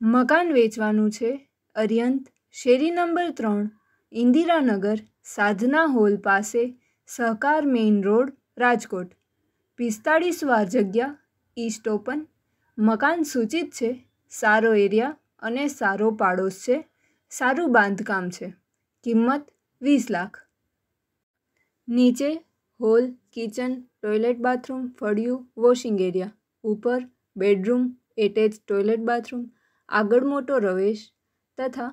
મકાન વેચવાનું છે અર્યંત શેરી નંબર ત્રણ ઇન્દિરાનગર સાધના હોલ પાસે સહકાર મેઇન રોડ રાજકોટ પિસ્તાળીસ વાર જગ્યા ઈસ્ટ ઓપન મકાન સૂચિત છે સારો એરિયા અને સારો પાડોશ છે સારું બાંધકામ છે કિંમત વીસ લાખ નીચે હોલ કિચન ટોયલેટ બાથરૂમ ફળિયું વોશિંગ એરિયા ઉપર બેડરૂમ એટેચ ટોયલેટ બાથરૂમ આગળ મોટો રવેશ તથા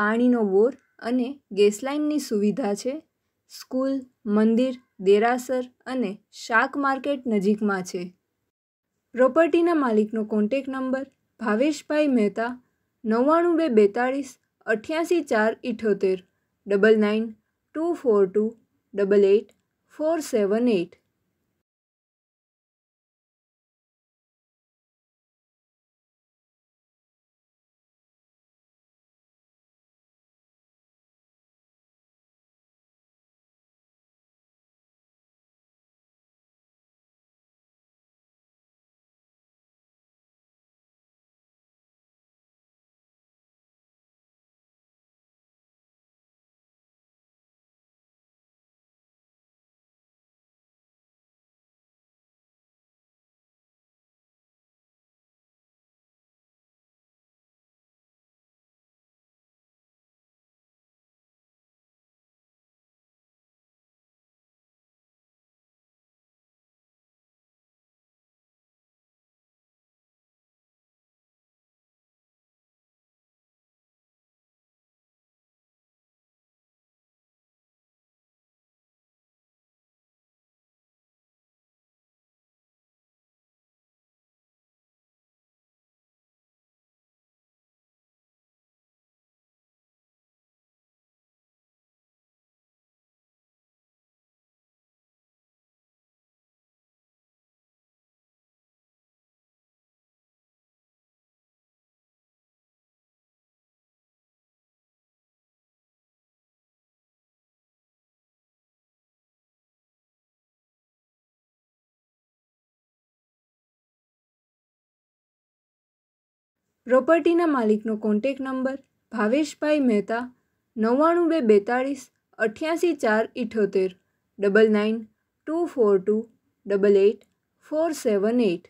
પાણીનો બોર અને ગેસ લાઇનની સુવિધા છે સ્કૂલ મંદિર દેરાસર અને શાક માર્કેટ નજીકમાં છે પ્રોપર્ટીના માલિકનો કોન્ટેક નંબર ભાવેશભાઈ મહેતા નવ્વાણું બે બેતાળીસ અઠ્યાસી ચાર ઇઠોતેર double nine two four two double eight four seven eight પ્રોપર્ટીના માલિકનો કોન્ટેક નંબર ભાવેશભાઈ મહેતા નવ્વાણું બે બેતાળીસ અઠ્યાસી ચાર ઇઠોતેર double nine two four two double eight four seven eight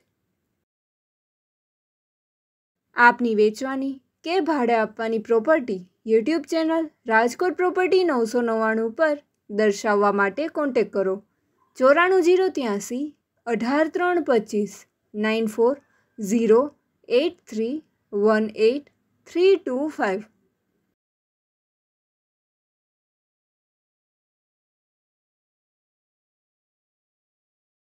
આપની વેચવાની કે ભાડે આપવાની property YouTube channel Rajkot property નવસો નવ્વાણું પર દર્શાવવા માટે કોન્ટેક કરો ચોરાણું જીરો ત્યાંસી અઢાર ત્રણ પચીસ nine four zero eight three 18325